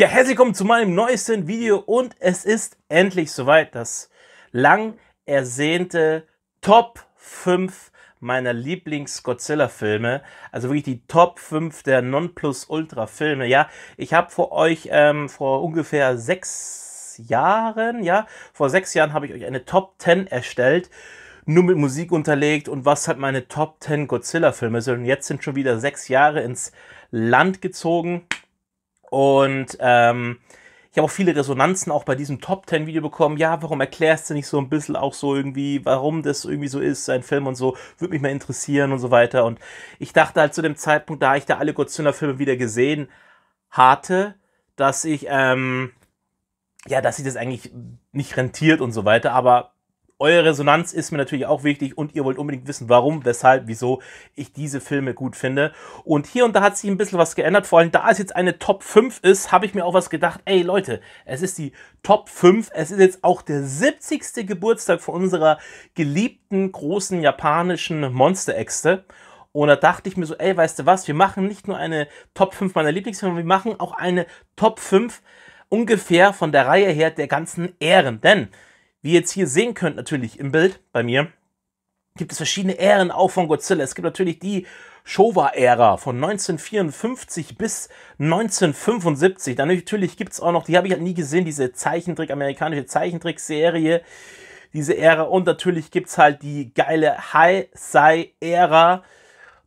Ja, herzlich willkommen zu meinem neuesten Video und es ist endlich soweit, das lang ersehnte Top 5 meiner Lieblings-Godzilla-Filme, also wirklich die Top 5 der Nonplus-Ultra-Filme. Ja, ich habe vor euch ähm, vor ungefähr sechs Jahren, ja, vor sechs Jahren habe ich euch eine Top 10 erstellt nur mit Musik unterlegt und was halt meine Top 10 Godzilla-Filme sind. Und jetzt sind schon wieder sechs Jahre ins Land gezogen. Und ähm, ich habe auch viele Resonanzen auch bei diesem Top Ten Video bekommen. Ja, warum erklärst du nicht so ein bisschen auch so irgendwie, warum das irgendwie so ist, sein Film und so, würde mich mal interessieren und so weiter. Und ich dachte halt zu dem Zeitpunkt, da ich da alle Godzilla-Filme wieder gesehen hatte, dass ich, ähm, ja, dass sich das eigentlich nicht rentiert und so weiter. Aber eure Resonanz ist mir natürlich auch wichtig und ihr wollt unbedingt wissen, warum, weshalb, wieso ich diese Filme gut finde. Und hier und da hat sich ein bisschen was geändert. Vor allem, da es jetzt eine Top 5 ist, habe ich mir auch was gedacht. Ey Leute, es ist die Top 5. Es ist jetzt auch der 70. Geburtstag von unserer geliebten großen japanischen Monsterechse. Und da dachte ich mir so, ey, weißt du was, wir machen nicht nur eine Top 5 meiner Lieblingsfilme, wir machen auch eine Top 5 ungefähr von der Reihe her der ganzen Ehren. Denn wie ihr jetzt hier sehen könnt, natürlich im Bild bei mir, gibt es verschiedene Ähren auch von Godzilla. Es gibt natürlich die Showa-Ära von 1954 bis 1975. Dann natürlich gibt es auch noch, die habe ich halt nie gesehen, diese Zeichentrick, amerikanische Zeichentrickserie, diese Ära. Und natürlich gibt es halt die geile High-Sai-Ära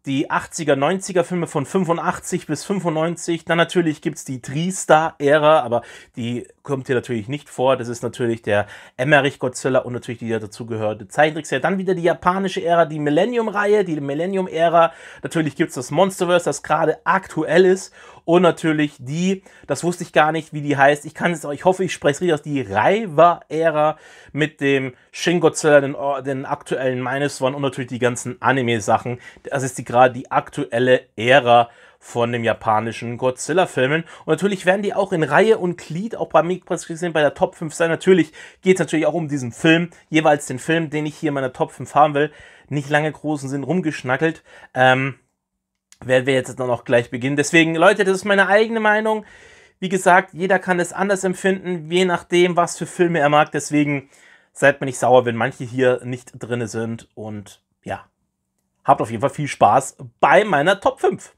die 80er, 90er Filme von 85 bis 95. Dann natürlich gibt es die Tri-Star-Ära, aber die kommt hier natürlich nicht vor. Das ist natürlich der Emmerich Godzilla und natürlich die dazugehörende Zeichentrickserie. Dann wieder die japanische Ära, die Millennium-Reihe, die Millennium-Ära. Natürlich gibt es das Monsterverse, das gerade aktuell ist. Und natürlich die, das wusste ich gar nicht, wie die heißt. Ich kann es, ich hoffe, ich spreche es richtig aus, die Raiwa-Ära mit dem Shin Godzilla, den, oh, den aktuellen Minus One und natürlich die ganzen Anime-Sachen. Das ist die, gerade die aktuelle Ära von dem japanischen Godzilla-Filmen. Und natürlich werden die auch in Reihe und Glied auch bei Mikros gesehen, bei der Top 5 sein. Natürlich geht es natürlich auch um diesen Film, jeweils den Film, den ich hier in meiner Top 5 haben will. Nicht lange großen Sinn rumgeschnackelt. Ähm, werden wir jetzt noch gleich beginnen. Deswegen, Leute, das ist meine eigene Meinung. Wie gesagt, jeder kann es anders empfinden, je nachdem, was für Filme er mag. Deswegen seid mir nicht sauer, wenn manche hier nicht drin sind. Und ja, habt auf jeden Fall viel Spaß bei meiner Top 5.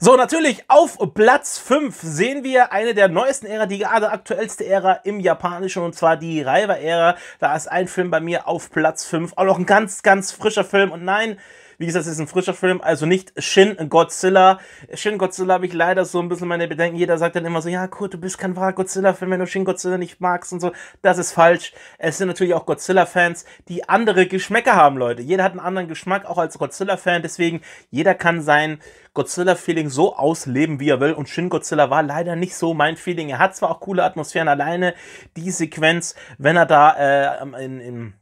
So, natürlich auf Platz 5 sehen wir eine der neuesten Ära, die gerade aktuellste Ära im Japanischen und zwar die Reiwa-Ära. Da ist ein Film bei mir auf Platz 5, auch noch ein ganz, ganz frischer Film und nein, wie gesagt, es ist ein frischer Film, also nicht Shin Godzilla. Shin Godzilla habe ich leider so ein bisschen meine Bedenken. Jeder sagt dann immer so, ja, Kurt, du bist kein wahrer godzilla film wenn du Shin Godzilla nicht magst und so. Das ist falsch. Es sind natürlich auch Godzilla-Fans, die andere Geschmäcker haben, Leute. Jeder hat einen anderen Geschmack, auch als Godzilla-Fan. Deswegen, jeder kann sein Godzilla-Feeling so ausleben, wie er will. Und Shin Godzilla war leider nicht so mein Feeling. Er hat zwar auch coole Atmosphären, alleine die Sequenz, wenn er da äh, in, in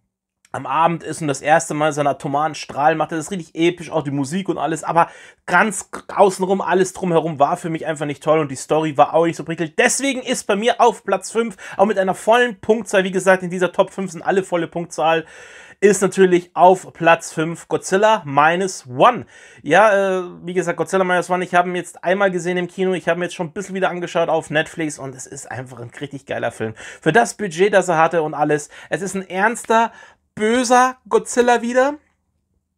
am Abend ist und das erste Mal seinen atomaren Strahl macht. Das ist richtig episch, auch die Musik und alles. Aber ganz außenrum, alles drumherum war für mich einfach nicht toll und die Story war auch nicht so prickelnd. Deswegen ist bei mir auf Platz 5, auch mit einer vollen Punktzahl, wie gesagt, in dieser Top 5 sind alle volle Punktzahl, ist natürlich auf Platz 5 Godzilla Minus One. Ja, äh, wie gesagt, Godzilla Minus One, ich habe ihn jetzt einmal gesehen im Kino, ich habe ihn jetzt schon ein bisschen wieder angeschaut auf Netflix und es ist einfach ein richtig geiler Film. Für das Budget, das er hatte und alles, es ist ein ernster, böser Godzilla wieder.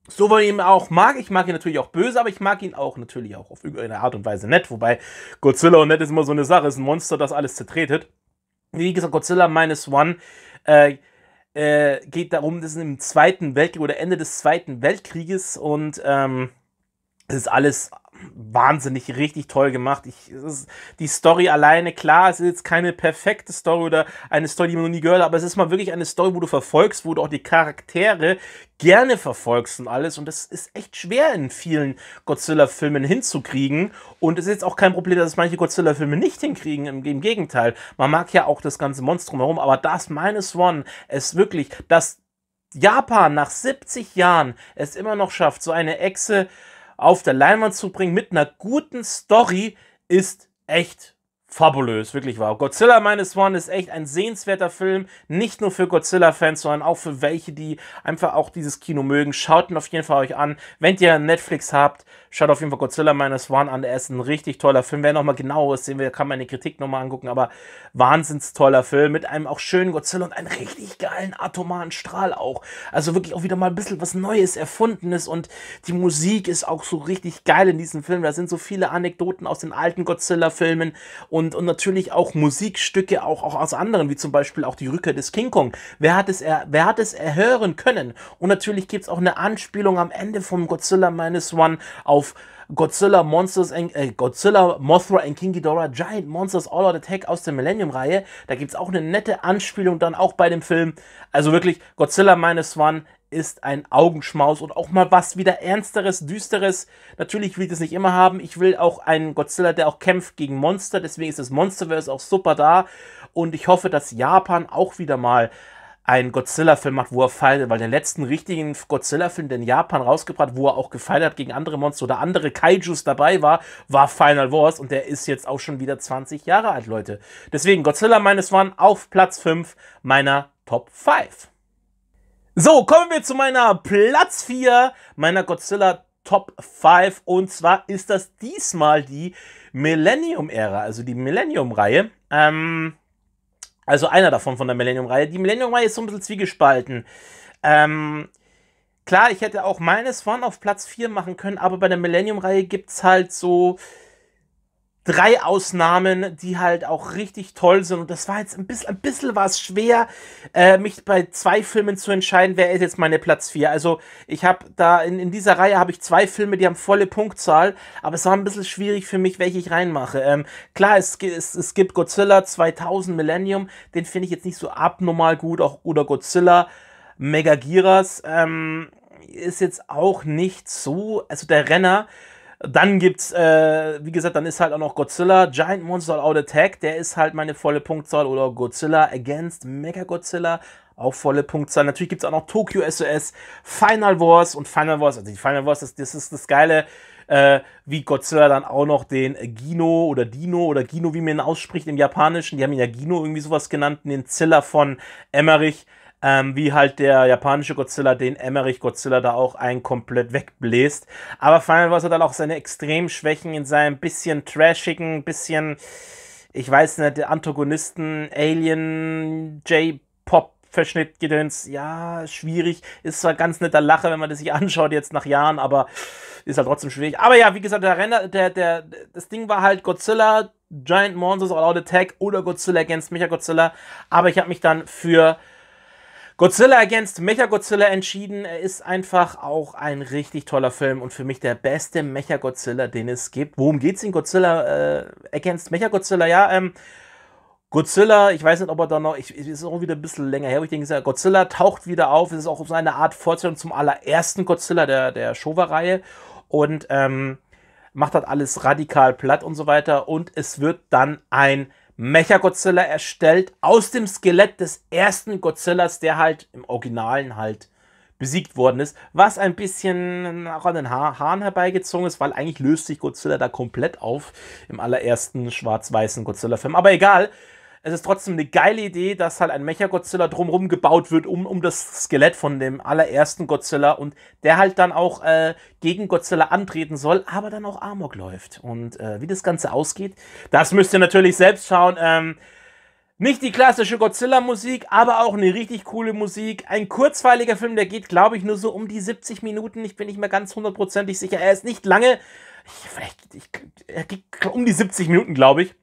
So wie ich ihn auch mag. Ich mag ihn natürlich auch böse, aber ich mag ihn auch natürlich auch auf irgendeine Art und Weise nett. Wobei Godzilla und nett ist immer so eine Sache. Ist ein Monster, das alles zertretet. Wie gesagt, Godzilla Minus One äh, äh, geht darum, das ist im Zweiten Weltkrieg oder Ende des Zweiten Weltkrieges und ähm, es ist alles wahnsinnig richtig toll gemacht. Ich, es ist die Story alleine, klar, es ist jetzt keine perfekte Story oder eine Story, die man noch nie gehört hat, aber es ist mal wirklich eine Story, wo du verfolgst, wo du auch die Charaktere gerne verfolgst und alles. Und das ist echt schwer in vielen Godzilla-Filmen hinzukriegen. Und es ist jetzt auch kein Problem, dass es manche Godzilla-Filme nicht hinkriegen. Im, Im, Gegenteil, man mag ja auch das ganze Monstrum herum, aber das Minus One ist wirklich, dass Japan nach 70 Jahren es immer noch schafft, so eine Echse auf der Leinwand zu bringen mit einer guten Story ist echt fabulös, wirklich wow. Godzilla Minus One ist echt ein sehenswerter Film, nicht nur für Godzilla-Fans, sondern auch für welche, die einfach auch dieses Kino mögen. Schaut ihn auf jeden Fall euch an, wenn ihr Netflix habt. Schaut auf jeden Fall Godzilla Minus One an. Er ist ein richtig toller Film. Wer nochmal genau ist, sehen wir, kann man die Kritik nochmal angucken. Aber wahnsinns toller Film mit einem auch schönen Godzilla und einem richtig geilen atomaren Strahl auch. Also wirklich auch wieder mal ein bisschen was Neues, Erfundenes. Und die Musik ist auch so richtig geil in diesem Film. Da sind so viele Anekdoten aus den alten Godzilla-Filmen und, und natürlich auch Musikstücke auch, auch aus anderen, wie zum Beispiel auch die Rückkehr des King Kong. Wer hat es, er, wer hat es erhören können? Und natürlich gibt es auch eine Anspielung am Ende vom Godzilla Minus One auf auf Godzilla Monsters and, äh, Godzilla, Mothra and King Ghidorah Giant Monsters All Out Attack aus der Millennium-Reihe. Da gibt es auch eine nette Anspielung dann auch bei dem Film. Also wirklich, Godzilla Minus One ist ein Augenschmaus und auch mal was wieder Ernsteres, Düsteres. Natürlich will ich das nicht immer haben. Ich will auch einen Godzilla, der auch kämpft gegen Monster. Deswegen ist das Monsterverse auch super da. Und ich hoffe, dass Japan auch wieder mal einen Godzilla-Film macht, wo er feiert, weil den letzten richtigen Godzilla-Film, den Japan rausgebracht, wo er auch gefeiert hat gegen andere Monster oder andere Kaijus dabei war, war Final Wars und der ist jetzt auch schon wieder 20 Jahre alt, Leute. Deswegen Godzilla meines One auf Platz 5 meiner Top 5. So, kommen wir zu meiner Platz 4, meiner Godzilla Top 5 und zwar ist das diesmal die Millennium-Ära, also die Millennium-Reihe. Ähm, also einer davon von der Millennium-Reihe. Die Millennium-Reihe ist so ein bisschen zwiegespalten. Ähm, klar, ich hätte auch meines von auf Platz 4 machen können, aber bei der Millennium-Reihe gibt es halt so drei Ausnahmen, die halt auch richtig toll sind. Und das war jetzt ein bisschen, ein bisschen war es schwer, äh, mich bei zwei Filmen zu entscheiden, wer ist jetzt meine Platz 4. Also ich habe da in, in dieser Reihe habe ich zwei Filme, die haben volle Punktzahl, aber es war ein bisschen schwierig für mich, welche ich reinmache. Ähm, klar, es, es, es gibt Godzilla 2000 Millennium, den finde ich jetzt nicht so abnormal gut, auch oder Godzilla Megagiras ähm, ist jetzt auch nicht so, also der Renner. Dann gibt's, äh, wie gesagt, dann ist halt auch noch Godzilla, Giant Monster Out Attack, der ist halt meine volle Punktzahl oder Godzilla Against Mega Godzilla, auch volle Punktzahl. Natürlich gibt's auch noch Tokyo SOS, Final Wars und Final Wars, also die Final Wars, das, das ist das Geile, äh, wie Godzilla dann auch noch den Gino oder Dino oder Gino, wie man ihn ausspricht im Japanischen, die haben ihn ja Gino irgendwie sowas genannt, den Zilla von Emmerich ähm, wie halt der japanische Godzilla den Emmerich Godzilla da auch ein komplett wegbläst. Aber Final Wars hat dann auch seine extremen Schwächen in seinem bisschen trashigen, bisschen, ich weiß nicht, der Antagonisten, Alien, J-Pop. Verschnitt gedöns. ja, schwierig. Ist zwar ganz netter Lache, wenn man das sich anschaut, jetzt nach Jahren, aber ist halt trotzdem schwierig. Aber ja, wie gesagt, der Renner, der, der, das Ding war halt Godzilla, Giant Monsters All Out Attack oder Godzilla against Mecha Godzilla. Aber ich habe mich dann für Godzilla against Mechagodzilla entschieden. Er ist einfach auch ein richtig toller Film und für mich der beste Mechagodzilla, den es gibt. Worum geht's in Godzilla äh, against Mechagodzilla? Ja, ähm, Godzilla, ich weiß nicht, ob er da noch, ich, es ist auch wieder ein bisschen länger her, wo ich denke, ja, Godzilla taucht wieder auf. Es ist auch so eine Art Fortsetzung zum allerersten Godzilla der, der Showa-Reihe und ähm, macht das halt alles radikal platt und so weiter. Und es wird dann ein Mecha-Godzilla erstellt aus dem Skelett des ersten Godzillas, der halt im Originalen halt besiegt worden ist, was ein bisschen auch an den ha Haaren herbeigezogen ist, weil eigentlich löst sich Godzilla da komplett auf im allerersten schwarz-weißen Godzilla-Film. Aber egal, es ist trotzdem eine geile Idee, dass halt ein Mecha-Godzilla drumherum gebaut wird, um, um das Skelett von dem allerersten Godzilla und der halt dann auch äh, gegen Godzilla antreten soll, aber dann auch Amok läuft. Und äh, wie das Ganze ausgeht, das müsst ihr natürlich selbst schauen. Ähm, nicht die klassische Godzilla-Musik, aber auch eine richtig coole Musik. Ein kurzweiliger Film, der geht, glaube ich, nur so um die 70 Minuten. Ich bin nicht mehr ganz hundertprozentig sicher. Er ist nicht lange. Ich, vielleicht, ich, er geht um die 70 Minuten, glaube ich.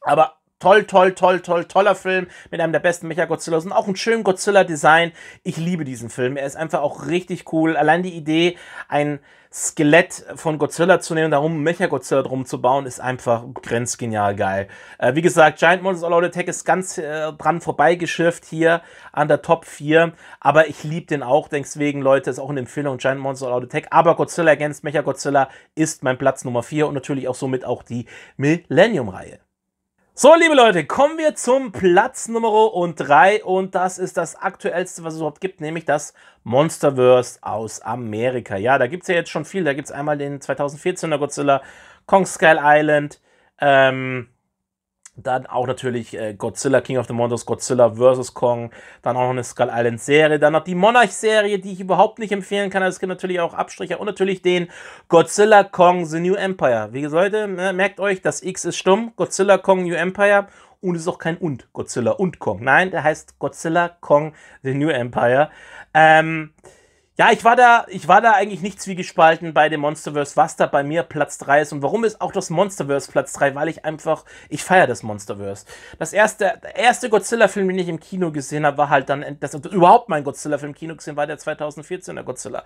Aber toll, toll, toll, toll, toller Film mit einem der besten Mecha-Godzillas und auch ein schönen Godzilla-Design. Ich liebe diesen Film. Er ist einfach auch richtig cool. Allein die Idee, ein Skelett von Godzilla zu nehmen, darum Mecha-Godzilla drum zu bauen, ist einfach grenzgenial geil. Äh, wie gesagt, Giant Monsters All Out Attack ist ganz äh, dran vorbeigeschifft hier an der Top 4, aber ich liebe den auch, deswegen, Leute, ist auch eine Empfehlung, Giant Monsters All Out Attack, aber Godzilla against Mecha-Godzilla ist mein Platz Nummer 4 und natürlich auch somit auch die Millennium-Reihe. So, liebe Leute, kommen wir zum Platz Nummer 3 und das ist das aktuellste, was es überhaupt gibt, nämlich das Monsterverse aus Amerika. Ja, da gibt es ja jetzt schon viel. Da gibt es einmal den 2014er Godzilla, Kong Skull Island, ähm, dann auch natürlich äh, Godzilla, King of the Monsters, Godzilla vs. Kong. Dann auch noch eine Skull Island Serie. Dann noch die Monarch-Serie, die ich überhaupt nicht empfehlen kann. Also es gibt natürlich auch Abstriche. Und natürlich den Godzilla Kong The New Empire. Wie gesagt, Leute, ne, merkt euch, das X ist stumm. Godzilla Kong New Empire. Und es ist auch kein und, Godzilla und Kong. Nein, der heißt Godzilla Kong The New Empire. Ähm ja, ich war da, ich war da eigentlich nicht zwiegespalten bei dem Monsterverse, was da bei mir Platz 3 ist und warum ist auch das Monsterverse Platz 3, weil ich einfach, ich feiere das Monsterverse. Das erste, der erste Godzilla-Film, den ich im Kino gesehen habe, war halt dann, das, also überhaupt mein Godzilla-Film im Kino gesehen, war der 2014er Godzilla.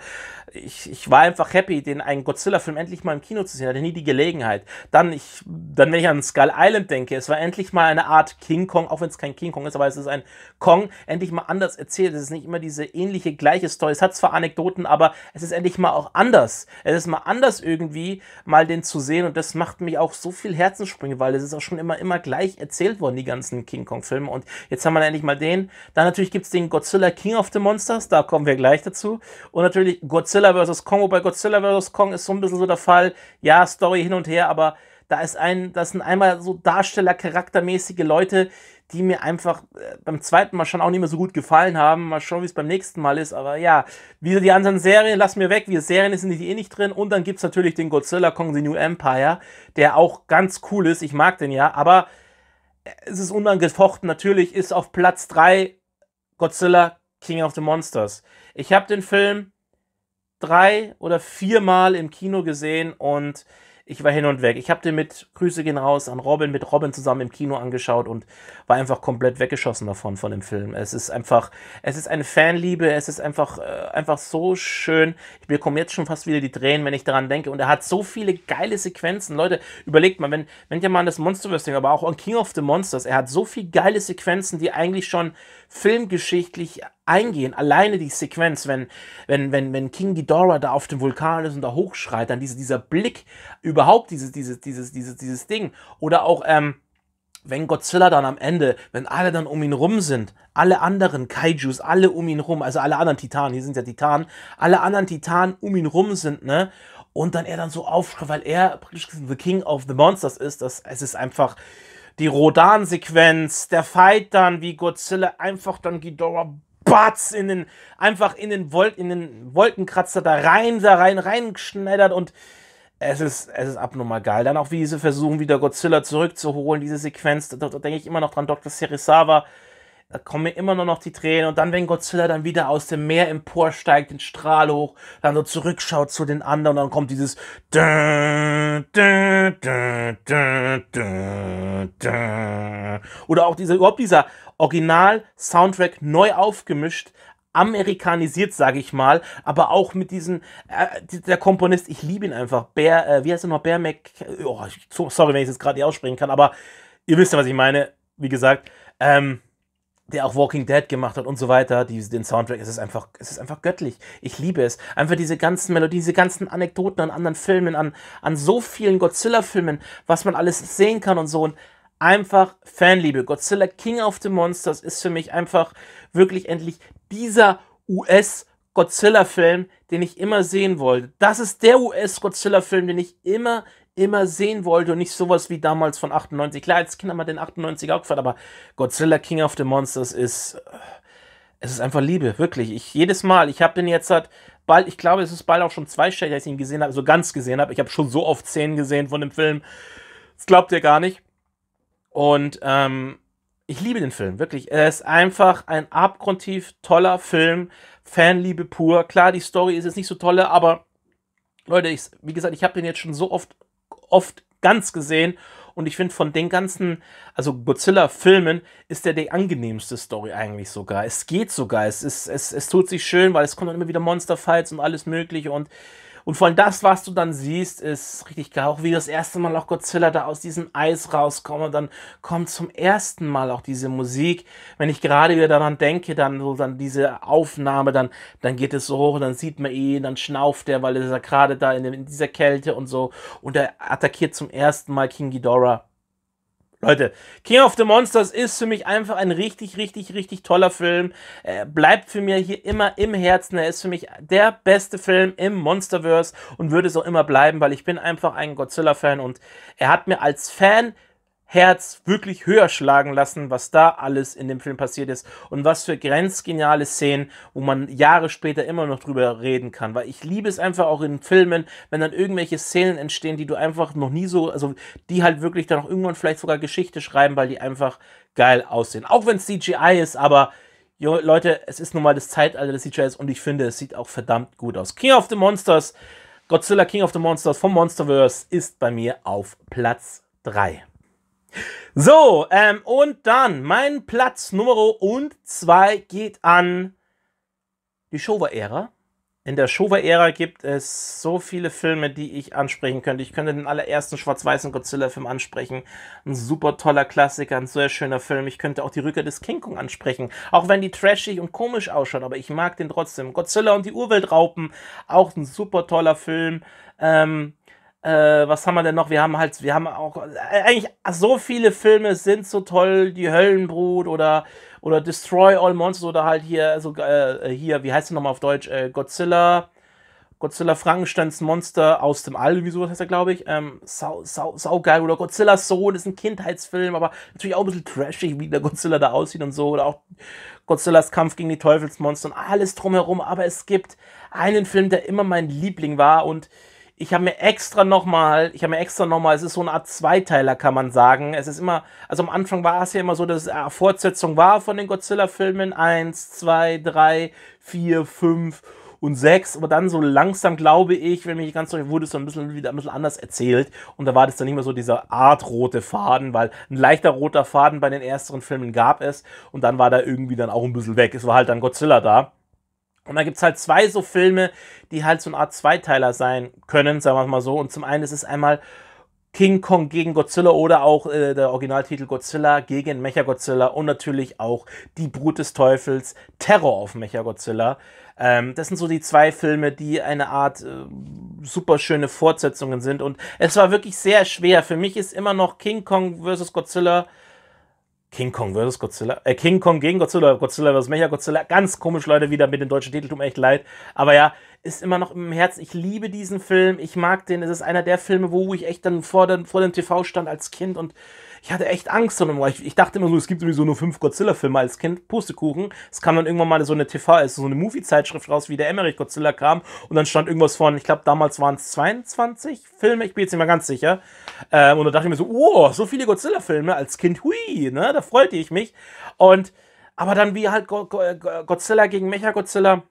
Ich, ich war einfach happy, den einen Godzilla-Film endlich mal im Kino zu sehen, hatte nie die Gelegenheit. Dann, ich, dann wenn ich an Skull Island denke, es war endlich mal eine Art King Kong, auch wenn es kein King Kong ist, aber es ist ein Kong, endlich mal anders erzählt. Es ist nicht immer diese ähnliche, gleiche Story. Es hat zwar Anekdoten, aber es ist endlich mal auch anders. Es ist mal anders irgendwie, mal den zu sehen und das macht mich auch so viel Herzenssprünge, weil es ist auch schon immer, immer gleich erzählt worden, die ganzen King Kong-Filme und jetzt haben wir endlich mal den. Dann natürlich gibt es den Godzilla King of the Monsters, da kommen wir gleich dazu. Und natürlich Godzilla vs. Kong, wobei Godzilla vs. Kong ist so ein bisschen so der Fall, ja, Story hin und her, aber da ist ein, das sind einmal so Darsteller, charaktermäßige Leute, die mir einfach äh, beim zweiten Mal schon auch nicht mehr so gut gefallen haben. Mal schauen, wie es beim nächsten Mal ist. Aber ja, wie die anderen Serien, lass mir weg. Wir Serien sind die eh nicht drin. Und dann gibt es natürlich den Godzilla Kong The New Empire, der auch ganz cool ist. Ich mag den ja, aber äh, es ist unangefochten. Natürlich ist auf Platz 3 Godzilla King of the Monsters. Ich habe den Film drei oder viermal im Kino gesehen und ich war hin und weg. Ich habe den mit Grüße gehen raus an Robin, mit Robin zusammen im Kino angeschaut und war einfach komplett weggeschossen davon, von dem Film. Es ist einfach, es ist eine Fanliebe, es ist einfach, äh, einfach so schön. Ich bekomme jetzt schon fast wieder die Tränen, wenn ich daran denke. Und er hat so viele geile Sequenzen. Leute, überlegt mal, wenn, wenn ihr mal an das Monsterverse denkt, aber auch an King of the Monsters, er hat so viele geile Sequenzen, die eigentlich schon filmgeschichtlich eingehen. Alleine die Sequenz, wenn, wenn, wenn, wenn King Ghidorah da auf dem Vulkan ist und da hochschreit, dann diese, dieser Blick, überhaupt dieses, dieses, dieses, dieses, dieses Ding. Oder auch, ähm, wenn Godzilla dann am Ende, wenn alle dann um ihn rum sind, alle anderen Kaijus, alle um ihn rum, also alle anderen Titanen, hier sind ja Titanen, alle anderen Titanen um ihn rum sind, ne? Und dann er dann so aufschreit, weil er praktisch The King of the Monsters ist, das, es ist einfach, die Rodan-Sequenz, der Fight dann, wie Godzilla einfach dann Ghidorah batz in den, einfach in den, Vol in den Wolkenkratzer da rein, da rein, reingeschneidert und es ist, es ist abnormal geil. Dann auch, wie sie versuchen, wieder Godzilla zurückzuholen, diese Sequenz, da, da denke ich immer noch dran, Dr. Serizawa, da kommen mir immer noch die Tränen. Und dann, wenn Godzilla dann wieder aus dem Meer emporsteigt, den Strahl hoch, dann so zurückschaut zu den anderen, und dann kommt dieses oder auch dieser, überhaupt dieser Original-Soundtrack neu aufgemischt, amerikanisiert, sage ich mal, aber auch mit diesen, äh, der Komponist, ich liebe ihn einfach, Bear, äh, wie heißt er noch, Bear Mac, oh, sorry, wenn ich es jetzt gerade nicht aussprechen kann, aber ihr wisst ja, was ich meine, wie gesagt, ähm, der auch Walking Dead gemacht hat und so weiter, die, den Soundtrack, es ist einfach, es ist einfach göttlich. Ich liebe es. Einfach diese ganzen Melodien, diese ganzen Anekdoten an anderen Filmen, an, an so vielen Godzilla-Filmen, was man alles sehen kann und so. Und einfach Fanliebe. Godzilla King of the Monsters ist für mich einfach wirklich endlich dieser US- Godzilla-Film, den ich immer sehen wollte. Das ist der US-Godzilla-Film, den ich immer immer sehen wollte und nicht sowas wie damals von 98. Klar, als Kind haben wir halt den 98 auch gefallen, aber Godzilla King of the Monsters ist, äh, es ist einfach Liebe, wirklich. Ich jedes Mal, ich habe den jetzt halt bald, ich glaube, es ist bald auch schon zwei zweistellig, dass ich ihn gesehen habe, so ganz gesehen habe. Ich habe schon so oft Szenen gesehen von dem Film. Das glaubt ihr gar nicht. Und ähm, ich liebe den Film, wirklich. Er ist einfach ein abgrundtief toller Film. Fanliebe pur. Klar, die Story ist jetzt nicht so tolle, aber Leute, ich, wie gesagt, ich habe den jetzt schon so oft oft ganz gesehen. Und ich finde, von den ganzen, also Godzilla-Filmen, ist der die angenehmste Story eigentlich sogar. Es geht sogar. Es, ist, es, es tut sich schön, weil es kommen dann immer wieder Monsterfights und alles Mögliche. Und und vor allem das, was du dann siehst, ist richtig geil. Auch wie das erste Mal auch Godzilla da aus diesem Eis rauskommt und dann kommt zum ersten Mal auch diese Musik. Wenn ich gerade wieder daran denke, dann so dann diese Aufnahme, dann, dann geht es so hoch, und dann sieht man ihn, dann schnauft er, weil er ist ja gerade da in, dem, in dieser Kälte und so. Und er attackiert zum ersten Mal King Ghidorah. Leute, King of the Monsters ist für mich einfach ein richtig, richtig, richtig toller Film. Er äh, bleibt für mich hier immer im Herzen. Er ist für mich der beste Film im Monsterverse und würde es auch immer bleiben, weil ich bin einfach ein Godzilla-Fan und er hat mir als Fan Herz wirklich höher schlagen lassen, was da alles in dem Film passiert ist und was für grenzgeniale Szenen, wo man Jahre später immer noch drüber reden kann. Weil ich liebe es einfach auch in Filmen, wenn dann irgendwelche Szenen entstehen, die du einfach noch nie so, also die halt wirklich dann auch irgendwann vielleicht sogar Geschichte schreiben, weil die einfach geil aussehen. Auch wenn es CGI ist, aber jo, Leute, es ist nun mal das Zeitalter des CGIs und ich finde, es sieht auch verdammt gut aus. King of the Monsters, Godzilla King of the Monsters vom Monsterverse ist bei mir auf Platz 3. So, ähm, und dann mein Platz Nummer und zwei geht an die Showa-Ära. In der Showa-Ära gibt es so viele Filme, die ich ansprechen könnte. Ich könnte den allerersten schwarz-weißen Godzilla-Film ansprechen. Ein super toller Klassiker, ein sehr schöner Film. Ich könnte auch die Rückkehr des King Kong ansprechen. Auch wenn die trashig und komisch ausschaut, aber ich mag den trotzdem. Godzilla und die Urweltraupen, auch ein super toller Film. Ähm, äh, was haben wir denn noch? Wir haben halt, wir haben auch äh, eigentlich so viele Filme sind so toll, die Höllenbrut oder oder Destroy All Monsters oder halt hier also äh, hier, wie heißt der nochmal auf Deutsch? Äh, Godzilla. Godzilla Frankensteins Monster aus dem All, wieso das heißt er, glaube ich. Ähm, sau, sau, sau geil. Oder Godzilla Sohn ist ein Kindheitsfilm, aber natürlich auch ein bisschen trashig, wie der Godzilla da aussieht und so. Oder auch Godzillas Kampf gegen die Teufelsmonster und alles drumherum. Aber es gibt einen Film, der immer mein Liebling war und ich habe mir extra nochmal, ich habe mir extra nochmal, es ist so eine Art Zweiteiler, kann man sagen. Es ist immer, also am Anfang war es ja immer so, dass es eine äh, Fortsetzung war von den Godzilla-Filmen. Eins, zwei, drei, vier, fünf und sechs. Aber dann so langsam, glaube ich, wenn mich ganz durch, wurde es so ein bisschen wieder ein bisschen anders erzählt. Und da war das dann nicht mehr so dieser Art rote Faden, weil ein leichter roter Faden bei den ersten Filmen gab es. Und dann war da irgendwie dann auch ein bisschen weg. Es war halt dann Godzilla da. Und da gibt es halt zwei so Filme, die halt so eine Art Zweiteiler sein können, sagen wir mal so. Und zum einen ist es einmal King Kong gegen Godzilla oder auch äh, der Originaltitel Godzilla gegen Mechagodzilla und natürlich auch Die Brut des Teufels, Terror auf Mechagodzilla. Ähm, das sind so die zwei Filme, die eine Art äh, superschöne Fortsetzungen sind. Und es war wirklich sehr schwer. Für mich ist immer noch King Kong vs. Godzilla King Kong vs. Godzilla. Äh, King Kong gegen Godzilla, Godzilla vs. Mecha Godzilla. Ganz komisch, Leute, wieder mit dem deutschen Titel, tut mir echt leid. Aber ja, ist immer noch im Herzen. Ich liebe diesen Film, ich mag den. Es ist einer der Filme, wo ich echt dann vor, den, vor dem TV stand als Kind und ich hatte echt Angst, sondern ich, ich dachte immer so, es gibt sowieso nur fünf Godzilla-Filme als Kind, Pustekuchen. Es kam dann irgendwann mal so eine TV, also so eine Movie-Zeitschrift raus, wie der Emmerich Godzilla kam und dann stand irgendwas von, ich glaube damals waren es 22 Filme, ich bin jetzt nicht mehr ganz sicher. Ähm, und da dachte ich mir so, oh, so viele Godzilla-Filme als Kind, hui, ne, da freute ich mich. Und, aber dann wie halt Godzilla gegen mecha Godzilla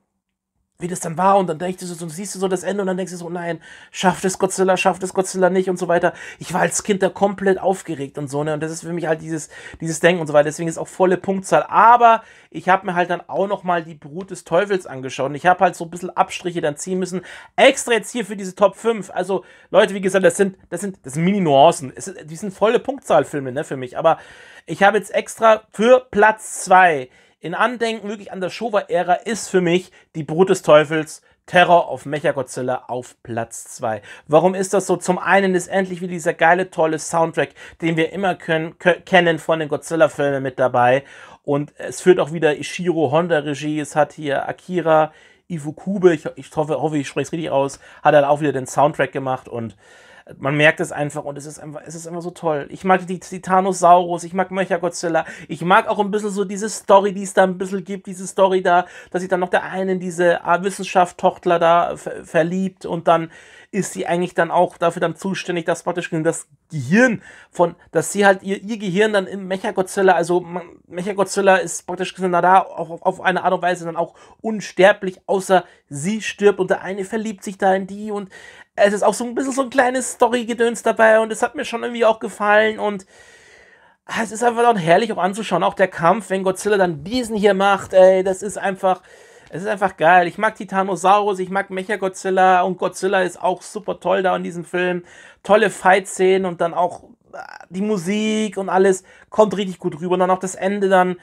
wie das dann war und dann denkst du so, und siehst du so das Ende und dann denkst du so, nein, schafft es Godzilla, schafft es Godzilla nicht und so weiter. Ich war als Kind da komplett aufgeregt und so, ne? Und das ist für mich halt dieses, dieses Denken und so weiter. Deswegen ist auch volle Punktzahl. Aber ich habe mir halt dann auch nochmal die Brut des Teufels angeschaut und ich habe halt so ein bisschen Abstriche dann ziehen müssen. Extra jetzt hier für diese Top 5. Also, Leute, wie gesagt, das sind, das sind, das sind Mini-Nuancen. Die sind volle Punktzahlfilme, ne, für mich. Aber ich habe jetzt extra für Platz 2 in Andenken wirklich an der Showa-Ära ist für mich die Brut des Teufels Terror auf Mechagodzilla auf Platz 2. Warum ist das so? Zum einen ist endlich wieder dieser geile, tolle Soundtrack, den wir immer können, kennen von den Godzilla-Filmen mit dabei. Und es führt auch wieder Ishiro Honda Regie. Es hat hier Akira Ifukube, ich, ich hoffe, hoffe ich spreche es richtig aus, hat dann auch wieder den Soundtrack gemacht und man merkt es einfach und es ist einfach, es ist einfach so toll. Ich mag die Titanosaurus, ich mag Mechagodzilla, ich mag auch ein bisschen so diese Story, die es da ein bisschen gibt, diese Story da, dass sich dann noch der eine in diese Wissenschaft-Tochtler da ver verliebt und dann ist sie eigentlich dann auch dafür dann zuständig, dass praktisch das Gehirn von, dass sie halt ihr, ihr Gehirn dann im Mechagodzilla, also Mechagodzilla ist praktisch na da auf, auf eine Art und Weise dann auch unsterblich, außer sie stirbt und der eine verliebt sich da in die und es ist auch so ein bisschen so ein kleines Story-Gedöns dabei und es hat mir schon irgendwie auch gefallen und ah, es ist einfach auch herrlich auch anzuschauen, auch der Kampf, wenn Godzilla dann diesen hier macht, ey, das ist einfach, es ist einfach geil. Ich mag Titanosaurus, ich mag Mechagodzilla und Godzilla ist auch super toll da in diesem Film. Tolle Fight-Szenen und dann auch äh, die Musik und alles kommt richtig gut rüber. Und dann auch das Ende dann,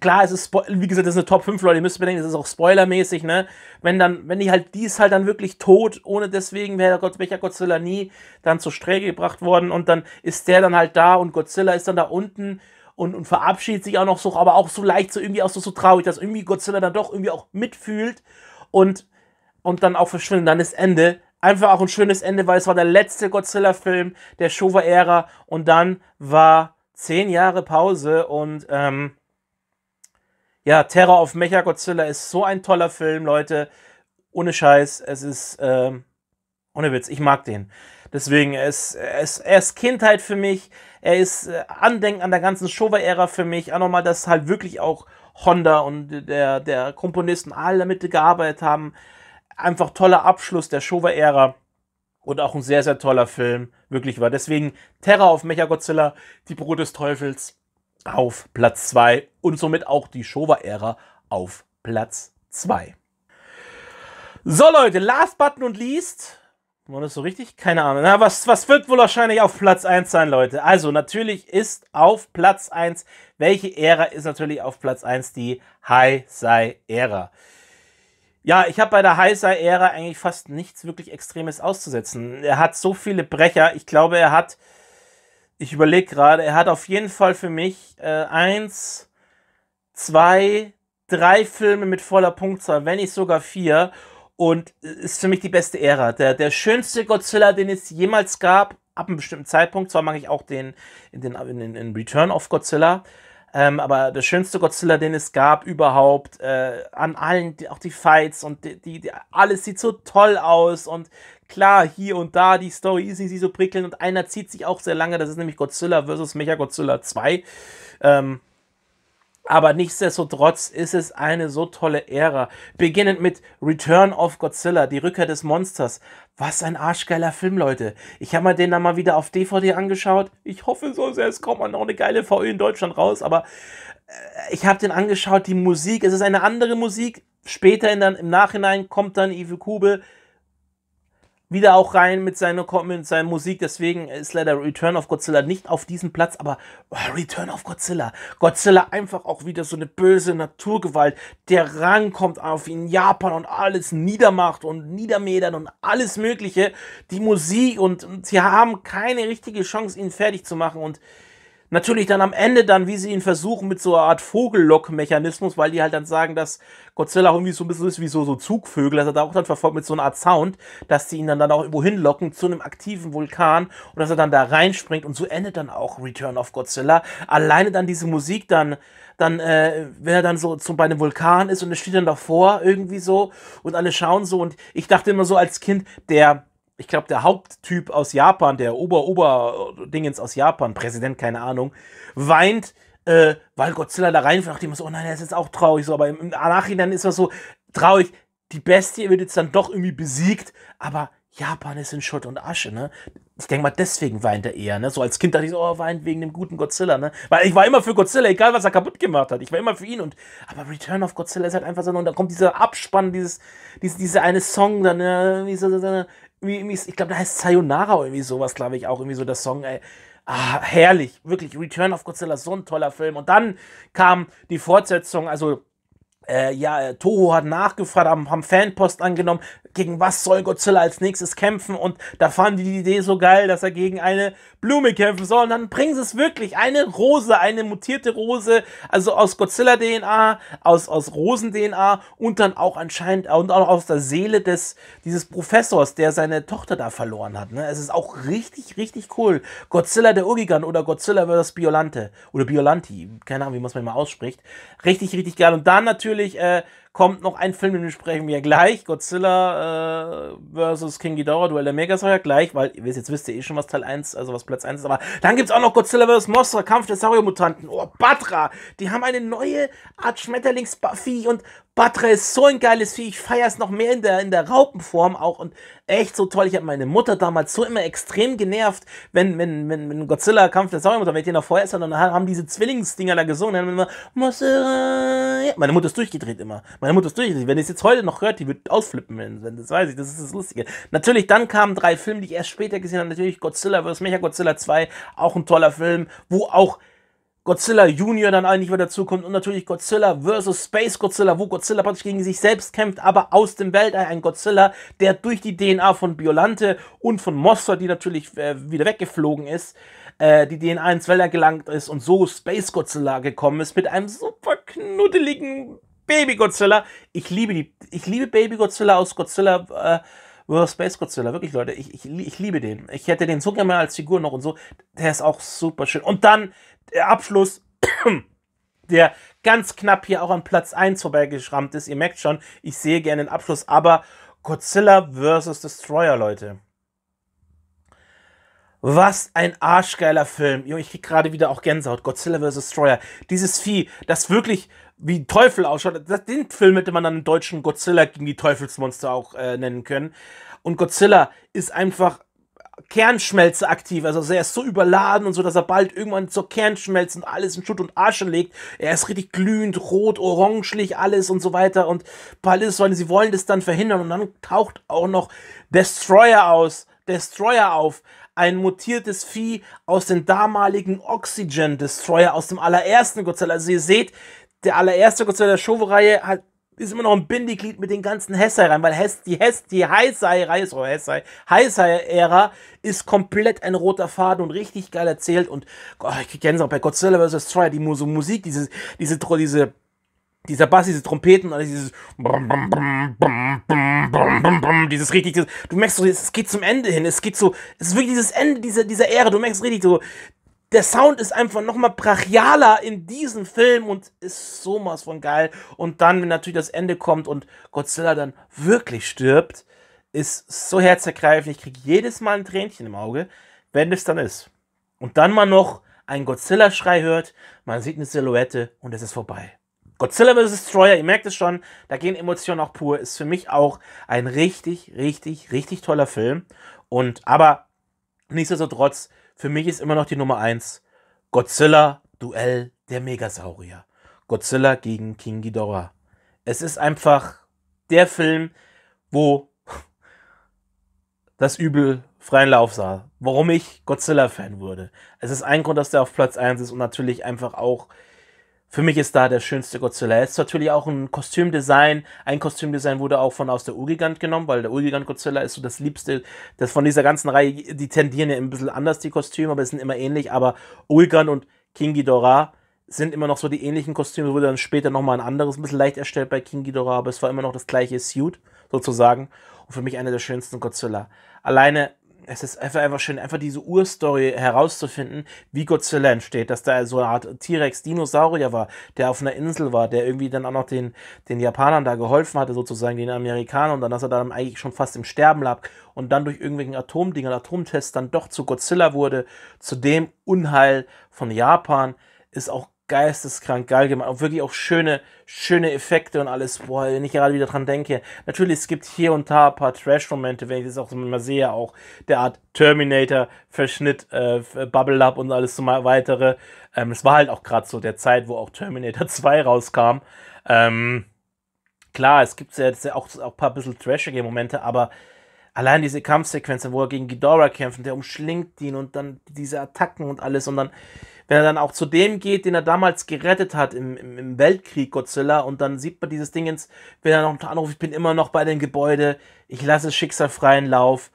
klar, es ist, wie gesagt, das ist eine Top 5, Leute, ihr müsst bedenken, das ist auch spoilermäßig, ne? Wenn dann, wenn die halt, die ist halt dann wirklich tot, ohne deswegen wäre Gott, welcher Godzilla nie dann zur Strecke gebracht worden und dann ist der dann halt da und Godzilla ist dann da unten und, und verabschiedet sich auch noch so, aber auch so leicht, so irgendwie auch so, so traurig, dass irgendwie Godzilla dann doch irgendwie auch mitfühlt und, und dann auch verschwindet. Dann ist Ende. Einfach auch ein schönes Ende, weil es war der letzte Godzilla-Film der Showa-Ära und dann war zehn Jahre Pause und ähm, ja, Terror auf Mecha Godzilla ist so ein toller Film, Leute. Ohne Scheiß, es ist ähm, ohne Witz, ich mag den. Deswegen, er ist, er ist, er ist Kindheit für mich, er ist äh, Andenken an der ganzen Showa-Ära für mich. Auch nochmal, dass halt wirklich auch Honda und der, der Komponisten alle damit gearbeitet haben. Einfach toller Abschluss der Showa-Ära und auch ein sehr, sehr toller Film wirklich war. Deswegen Terror auf Mechagodzilla, die Brut des Teufels auf Platz 2 und somit auch die Showa-Ära auf Platz 2. So Leute, last but not least war das so richtig? Keine Ahnung. Na, was, was wird wohl wahrscheinlich auf Platz 1 sein, Leute? Also, natürlich ist auf Platz 1, welche Ära ist natürlich auf Platz 1 die High Sei ära Ja, ich habe bei der High Sei ära eigentlich fast nichts wirklich Extremes auszusetzen. Er hat so viele Brecher. Ich glaube, er hat, ich überlege gerade, er hat auf jeden Fall für mich äh, 2, zwei, drei Filme mit voller Punktzahl, wenn nicht sogar vier und ist für mich die beste Ära. Der, der schönste Godzilla, den es jemals gab, ab einem bestimmten Zeitpunkt. Zwar mag ich auch den in, den, in, den, in Return of Godzilla, ähm, aber der schönste Godzilla, den es gab überhaupt, äh, an allen, die, auch die Fights und die, die, die, alles sieht so toll aus und klar, hier und da, die Story ist nicht so prickelnd und einer zieht sich auch sehr lange, das ist nämlich Godzilla vs. Mechagodzilla 2. Ähm, aber nichtsdestotrotz ist es eine so tolle Ära. Beginnend mit Return of Godzilla, die Rückkehr des Monsters. Was ein arschgeiler Film, Leute. Ich habe mir den dann mal wieder auf DVD angeschaut. Ich hoffe so sehr, es kommt noch eine geile VÖ in Deutschland raus. Aber äh, ich habe den angeschaut, die Musik, es ist eine andere Musik. Später in, dann, im Nachhinein kommt dann Ivo Kube, wieder auch rein mit seiner, mit seiner Musik. Deswegen ist leider Return of Godzilla nicht auf diesem Platz, aber oh, Return of Godzilla. Godzilla einfach auch wieder so eine böse Naturgewalt, der rankommt auf ihn Japan und alles niedermacht und niedermädern und alles Mögliche. Die Musik und, und sie haben keine richtige Chance, ihn fertig zu machen und Natürlich dann am Ende dann, wie sie ihn versuchen mit so einer Art Vogellock-Mechanismus, weil die halt dann sagen, dass Godzilla irgendwie so ein bisschen ist wie so, so Zugvögel, dass er da auch dann verfolgt mit so einer Art Sound, dass sie ihn dann, dann auch irgendwo hinlocken zu einem aktiven Vulkan und dass er dann da reinspringt und so endet dann auch Return of Godzilla. Alleine dann diese Musik dann, dann, äh, wenn er dann so zum, bei einem Vulkan ist und es steht dann davor irgendwie so und alle schauen so und ich dachte immer so als Kind, der ich glaube, der Haupttyp aus Japan, der Ober-Ober-Dingens aus Japan, Präsident, keine Ahnung, weint, äh, weil Godzilla da reinfällt. Nachdem er so, oh nein, er ist jetzt auch traurig, so, aber im, Nachhinein ist das so traurig. Die Bestie wird jetzt dann doch irgendwie besiegt, aber Japan ist in Schutt und Asche, ne? Ich denke mal, deswegen weint er eher, ne? So als Kind dachte ich so, oh, er weint wegen dem guten Godzilla, ne? Weil ich war immer für Godzilla, egal was er kaputt gemacht hat. Ich war immer für ihn und, aber Return of Godzilla ist halt einfach so, ne? und da kommt dieser Abspann, dieses, diese, diese eine Song, dann, ne? ne? irgendwie, ich glaube, da heißt Sayonara irgendwie sowas, glaube ich, auch irgendwie so der Song, ey. Ah, herrlich, wirklich. Return of Godzilla, so ein toller Film. Und dann kam die Fortsetzung, also äh, ja, äh, Toho hat nachgefragt, haben, haben Fanpost angenommen, gegen was soll Godzilla als nächstes kämpfen und da fanden die die Idee so geil, dass er gegen eine Blume kämpfen soll und dann bringen sie es wirklich, eine Rose, eine mutierte Rose, also aus Godzilla-DNA, aus, aus Rosen-DNA und dann auch anscheinend, und auch aus der Seele des, dieses Professors, der seine Tochter da verloren hat, ne? es ist auch richtig, richtig cool, Godzilla der Urgigan oder Godzilla vs. Biolante oder Biolanti, keine Ahnung, wie man es mal ausspricht, richtig, richtig geil und dann natürlich natürlich äh, kommt noch ein Film, den besprechen wir gleich. Godzilla äh, vs. King Ghidorah, Duell der Megasaurier gleich, weil ihr wisst, jetzt wisst ihr eh schon, was Teil 1, also was Platz 1 ist. Aber dann gibt es auch noch Godzilla vs. Mothra, Kampf der Saurier-Mutanten. Oh, Batra! Die haben eine neue Art Schmetterlings-Buffy und Batra ist so ein geiles Vieh. Ich feiere es noch mehr in der, in der Raupenform auch und echt so toll. Ich habe meine Mutter damals so immer extrem genervt, wenn, wenn, wenn, wenn Godzilla Kampf der Sauermutter, wenn ich den noch vorher ist, und dann haben diese Zwillingsdinger da gesungen. Dann haben immer, Mosse, meine Mutter ist durchgedreht immer. Meine Mutter ist durchgedreht. Wenn ihr es jetzt heute noch hört, die wird ausflippen, wenn, das weiß ich. Das ist das Lustige. Natürlich, dann kamen drei Filme, die ich erst später gesehen habe. Natürlich Godzilla vs. Mecha Godzilla 2, auch ein toller Film, wo auch Godzilla Junior dann eigentlich wieder zukommt und natürlich Godzilla vs. Space Godzilla, wo Godzilla praktisch gegen sich selbst kämpft, aber aus dem Weltall ein Godzilla, der durch die DNA von Biolante und von Mossa, die natürlich äh, wieder weggeflogen ist, äh, die DNA ins Weltall gelangt ist und so Space Godzilla gekommen ist mit einem super knuddeligen Baby Godzilla. Ich liebe die, ich liebe Baby Godzilla aus Godzilla. Äh, Space Godzilla, wirklich Leute, ich, ich, ich liebe den. Ich hätte den so gerne mal als Figur noch und so. Der ist auch super schön. Und dann der Abschluss, der ganz knapp hier auch an Platz 1 vorbeigeschrammt ist. Ihr merkt schon, ich sehe gerne den Abschluss, aber Godzilla vs. Destroyer, Leute. Was ein arschgeiler Film. Ich krieg gerade wieder auch Gänsehaut. Godzilla vs. Destroyer. Dieses Vieh, das wirklich wie Teufel ausschaut. den Film hätte man dann im deutschen Godzilla gegen die Teufelsmonster auch äh, nennen können. Und Godzilla ist einfach Kernschmelze aktiv. Also, also, er ist so überladen und so, dass er bald irgendwann zur Kernschmelze und alles in Schutt und Asche legt. Er ist richtig glühend, rot, orangelich, alles und so weiter. Und Palis, ist sie wollen das dann verhindern. Und dann taucht auch noch Destroyer aus. Destroyer auf. Ein mutiertes Vieh aus den damaligen Oxygen Destroyer aus dem allerersten Godzilla. Also ihr seht, der allererste Godzilla der Show-Reihe hat ist immer noch ein Bindeglied mit den ganzen Hessei-Reihen, weil Hess, die, Hess, die Heisei-Ära ist komplett ein roter Faden und richtig geil erzählt. Und oh, ich krieg Gänsehaut bei Godzilla vs. Strider, die so Musik, diese, diese, diese dieser Bass, diese Trompeten, alles dieses dieses richtig, dieses, du merkst so, es geht zum Ende hin, es geht so, es ist wirklich dieses Ende dieser, dieser Ära, du merkst richtig so, der Sound ist einfach nochmal brachialer in diesem Film und ist sowas von geil. Und dann, wenn natürlich das Ende kommt und Godzilla dann wirklich stirbt, ist so herzergreifend. Ich kriege jedes Mal ein Tränchen im Auge, wenn es dann ist. Und dann man noch einen Godzilla-Schrei hört, man sieht eine Silhouette und es ist vorbei. Godzilla vs. Destroyer, ihr merkt es schon, da gehen Emotionen auch pur. Ist für mich auch ein richtig, richtig, richtig toller Film. Und aber nichtsdestotrotz für mich ist immer noch die Nummer 1 Godzilla Duell der Megasaurier. Godzilla gegen King Ghidorah. Es ist einfach der Film, wo das Übel freien Lauf sah. Warum ich Godzilla-Fan wurde. Es ist ein Grund, dass der auf Platz 1 ist und natürlich einfach auch für mich ist da der schönste Godzilla. Es ist natürlich auch ein Kostümdesign. Ein Kostümdesign wurde auch von aus der Urgigant genommen, weil der Urgigant Godzilla ist so das Liebste, das von dieser ganzen Reihe, die tendieren ja ein bisschen anders, die Kostüme, aber es sind immer ähnlich. Aber Urgigant und King Ghidorah sind immer noch so die ähnlichen Kostüme, wurde dann später nochmal ein anderes, ein bisschen leicht erstellt bei King Ghidorah, aber es war immer noch das gleiche Suit, sozusagen. Und für mich einer der schönsten Godzilla. Alleine es ist einfach, einfach schön, einfach diese Urstory herauszufinden, wie Godzilla entsteht, dass da so eine Art T-Rex-Dinosaurier war, der auf einer Insel war, der irgendwie dann auch noch den, den Japanern da geholfen hatte, sozusagen den Amerikanern, und dann, dass er dann eigentlich schon fast im Sterben lag und dann durch irgendwelchen Atomdingern, Atomtests dann doch zu Godzilla wurde, zu dem Unheil von Japan, ist auch geisteskrank geil gemacht. Auch wirklich auch schöne, schöne Effekte und alles. Boah, wenn ich gerade wieder dran denke. Natürlich, es gibt hier und da ein paar Trash-Momente, wenn ich das auch so mal sehe, auch der Art Terminator, Verschnitt, äh, äh, Bubble Up und alles so mal weitere. Ähm, es war halt auch gerade so der Zeit, wo auch Terminator 2 rauskam. Ähm, klar, es gibt ja, ja auch, auch ein paar bisschen trashige Momente, aber allein diese Kampfsequenzen, wo er gegen Ghidorah kämpft, und der umschlingt ihn und dann diese Attacken und alles und dann, wenn er dann auch zu dem geht, den er damals gerettet hat im, im, im Weltkrieg Godzilla und dann sieht man dieses Ding ins, wenn er noch anruft, ich bin immer noch bei dem Gebäude, ich lasse Schicksal freien Lauf,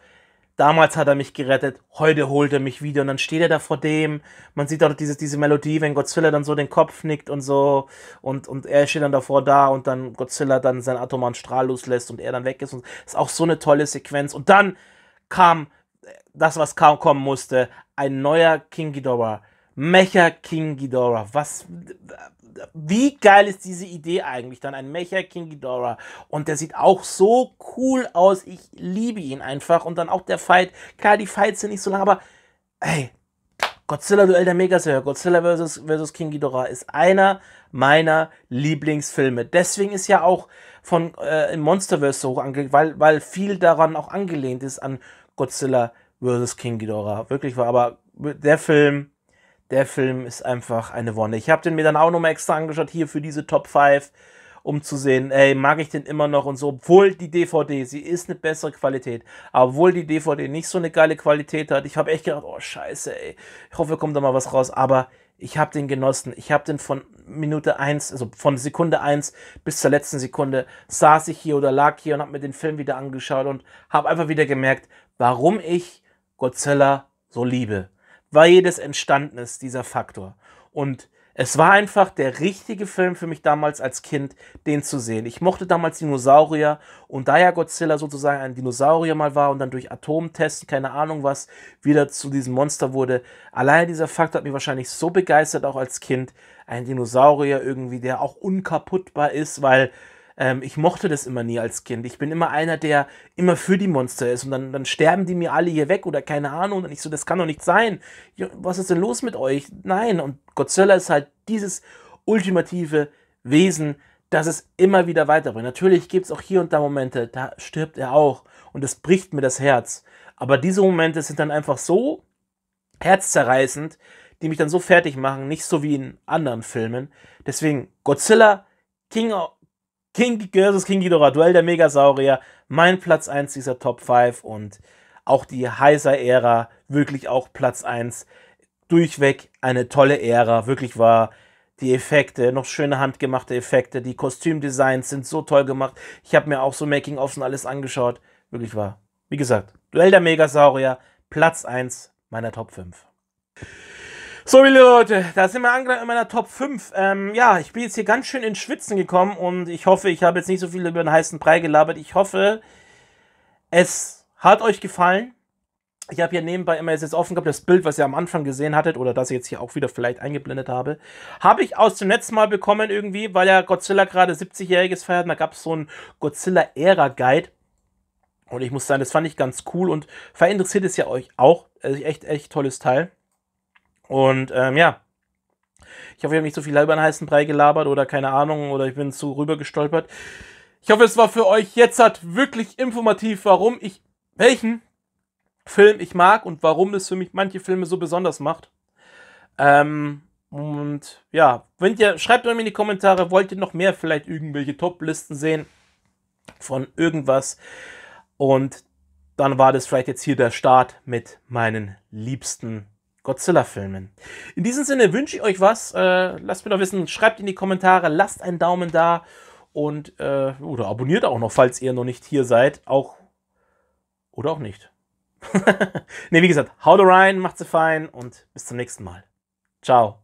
damals hat er mich gerettet, heute holt er mich wieder. Und dann steht er da vor dem. Man sieht auch diese, diese Melodie, wenn Godzilla dann so den Kopf nickt und so. Und, und er steht dann davor da und dann Godzilla dann seinen atomaren Strahl loslässt und er dann weg ist. Und ist auch so eine tolle Sequenz. Und dann kam das, was kaum kommen musste, ein neuer King Ghidorah Mecha King Ghidorah. Was, wie geil ist diese Idee eigentlich dann? Ein Mecha King Ghidorah. Und der sieht auch so cool aus. Ich liebe ihn einfach. Und dann auch der Fight. Klar, die Fights sind nicht so lang, aber ey, Godzilla-Duell der Megaserie, Godzilla vs. Versus King Ghidorah ist einer meiner Lieblingsfilme. Deswegen ist ja auch von äh, im Monsterverse so hoch angelegt, weil, weil viel daran auch angelehnt ist an Godzilla vs. King Ghidorah. Wirklich war aber der Film der Film ist einfach eine Wonne. Ich habe den mir dann auch nochmal extra angeschaut, hier für diese Top 5, um zu sehen, ey, mag ich den immer noch und so. Obwohl die DVD, sie ist eine bessere Qualität, obwohl die DVD nicht so eine geile Qualität hat, ich habe echt gedacht, oh scheiße, ey, ich hoffe, kommt da mal was raus, aber ich habe den genossen. Ich habe den von Minute 1, also von Sekunde 1 bis zur letzten Sekunde, saß ich hier oder lag hier und habe mir den Film wieder angeschaut und habe einfach wieder gemerkt, warum ich Godzilla so liebe war jedes Entstandenes dieser Faktor. Und es war einfach der richtige Film für mich damals als Kind, den zu sehen. Ich mochte damals Dinosaurier und da ja Godzilla sozusagen ein Dinosaurier mal war und dann durch Atomtests, keine Ahnung was, wieder zu diesem Monster wurde. Allein dieser Faktor hat mich wahrscheinlich so begeistert, auch als Kind. Ein Dinosaurier irgendwie, der auch unkaputtbar ist, weil ähm, ich mochte das immer nie als Kind. Ich bin immer einer, der immer für die Monster ist und dann, dann sterben die mir alle hier weg oder keine Ahnung. Und ich so, das kann doch nicht sein. Was ist denn los mit euch? Nein. Und Godzilla ist halt dieses ultimative Wesen, das es immer wieder weiterbringt. Natürlich gibt es auch hier und da Momente, da stirbt er auch und das bricht mir das Herz. Aber diese Momente sind dann einfach so herzzerreißend, die mich dann so fertig machen, nicht so wie in anderen Filmen. Deswegen Godzilla, King of, King versus King Ghidorah, Duell der Megasaurier, mein Platz 1 dieser Top 5 und auch die Heiser-Ära, wirklich auch Platz 1. Durchweg eine tolle Ära, wirklich war die Effekte, noch schöne handgemachte Effekte, die Kostümdesigns sind so toll gemacht. Ich habe mir auch so Making-ofs und alles angeschaut. Wirklich war, wie gesagt, Duell der Megasaurier, Platz 1 meiner Top 5. So, liebe Leute, da sind wir angelangt in meiner Top 5. Ähm, ja, ich bin jetzt hier ganz schön ins Schwitzen gekommen und ich hoffe, ich habe jetzt nicht so viel über den heißen Brei gelabert. Ich hoffe, es hat euch gefallen. Ich habe hier nebenbei immer jetzt offen gehabt, das Bild, was ihr am Anfang gesehen hattet oder das ich jetzt hier auch wieder vielleicht eingeblendet habe, habe ich aus dem letzten Mal bekommen irgendwie, weil ja Godzilla gerade 70-jähriges feiert. Und da gab es so einen Godzilla-Ära-Guide. Und ich muss sagen, das fand ich ganz cool und verinteressiert es ja euch auch. Also echt, echt tolles Teil. Und ähm, ja, ich hoffe, ich habe nicht zu so viel halber heißen Brei gelabert oder keine Ahnung oder ich bin zu rüber gestolpert. Ich hoffe, es war für euch jetzt hat wirklich informativ, warum ich welchen Film ich mag und warum es für mich manche Filme so besonders macht. Ähm, und ja, wenn ihr, schreibt mir in die Kommentare, wollt ihr noch mehr vielleicht irgendwelche Top-Listen sehen von irgendwas? Und dann war das vielleicht jetzt hier der Start mit meinen liebsten Godzilla-Filmen. In diesem Sinne wünsche ich euch was. Äh, lasst mir doch wissen, schreibt in die Kommentare, lasst einen Daumen da und äh, oder abonniert auch noch, falls ihr noch nicht hier seid. Auch oder auch nicht. ne, wie gesagt, haut rein, macht's fein und bis zum nächsten Mal. Ciao.